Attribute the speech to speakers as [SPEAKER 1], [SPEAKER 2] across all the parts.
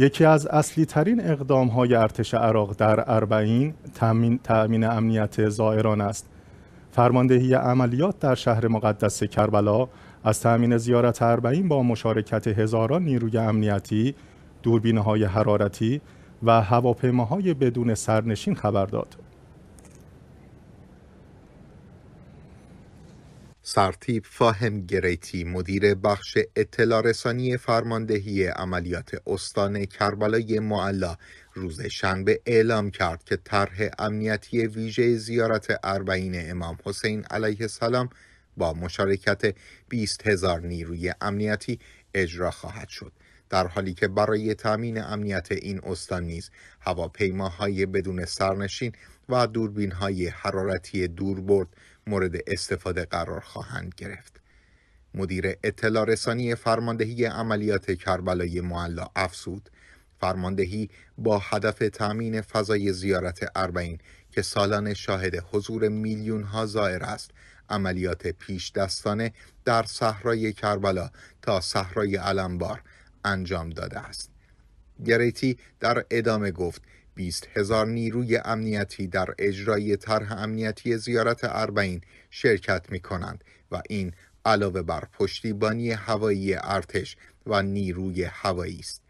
[SPEAKER 1] یکی از اصلی ترین اقدام های ارتش عراق در اربعین تامین امنیت زائران است. فرماندهی عملیات در شهر مقدس کربلا از تامین زیارت اربعین با مشارکت هزاران نیروی امنیتی، دوربین های حرارتی و هواپیماهای بدون سرنشین خبر داد.
[SPEAKER 2] سرتیب فاهم گریتی مدیر بخش اطلاع رسانی فرماندهی عملیات استان کربلای معلا روز شنبه اعلام کرد که طرح امنیتی ویژه زیارت اربعین امام حسین علیه السلام با مشارکت 20 هزار نیروی امنیتی اجرا خواهد شد. در حالی که برای تامین امنیت این استان نیز هواپیماهای بدون سرنشین و دوربین های حرارتی دوربرد مورد استفاده قرار خواهند گرفت. مدیر اطلاع رسانی فرماندهی عملیات کربلای معلا افسود فرماندهی با هدف تامین فضای زیارت اربعین که سالانه شاهد حضور میلیون ها زائر است عملیات پیش دستانه در صحرای کربلا تا صحرای علمبار انجام داده است گریتی در ادامه گفت 20 هزار نیروی امنیتی در اجرای طرح امنیتی زیارت اربعین شرکت می کنند و این علاوه بر پشتیبانی هوایی ارتش و نیروی هوایی است.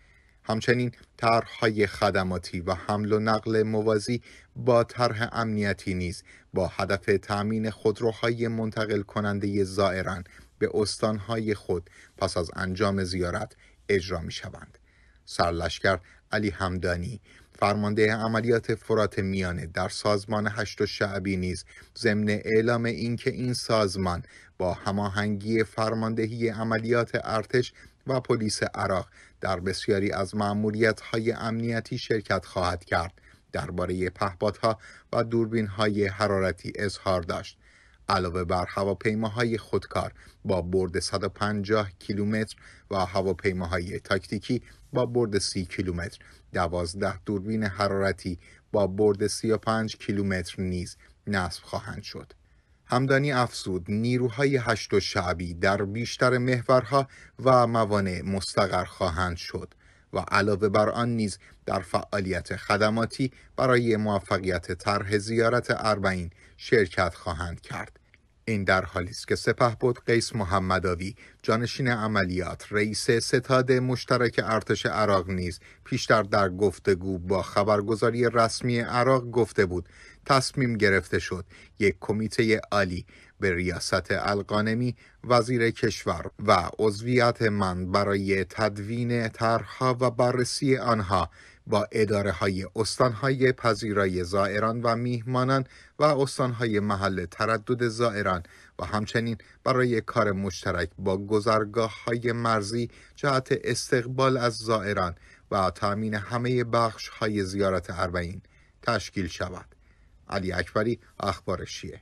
[SPEAKER 2] همچنین طرحهای خدماتی و حمل و نقل موازی با طرح امنیتی نیز با هدف تأمین خودروهای منتقل کننده زائران به استانهای خود پس از انجام زیارت اجرا می شوند. سرلشکر علی همدانی فرمانده عملیات فرات میانه در سازمان هشت و شعبی نیز ضمن اعلام اینکه این سازمان با هماهنگی فرماندهی عملیات ارتش و پلیس عراق در بسیاری از معمولیت های امنیتی شرکت خواهد کرد درباره پهپادها و دوربین های حرارتی اظهار داشت علاوه بر هواپیماهای خودکار با برد 150 کیلومتر و هواپیماهای تاکتیکی با برد 30 کیلومتر دوازده دوربین حرارتی با برد 35 کیلومتر نیز نصب خواهند شد همدانی افزود نیروهای هشت و شعبی در بیشتر محورها و موانع مستقر خواهند شد و علاوه بر آن نیز در فعالیت خدماتی برای موفقیت طرح زیارت اربعین شرکت خواهند کرد این در حالی است که بود قیس محمداوی جانشین عملیات رئیس ستاد مشترک ارتش عراق نیز پیشتر در گفتگو با خبرگزاری رسمی عراق گفته بود تصمیم گرفته شد یک کمیته عالی به ریاست القانمی وزیر کشور و عضویت من برای تدوین طرحها و بررسی آنها با اداره های استان های پذیرای زائران و میهمانان و استان های محل تردد زائران و همچنین برای کار مشترک با گذرگاه های مرزی جهت استقبال از زائران و تامین همه بخش های زیارت اربعین تشکیل شود. علی اکبری اخبار شیعه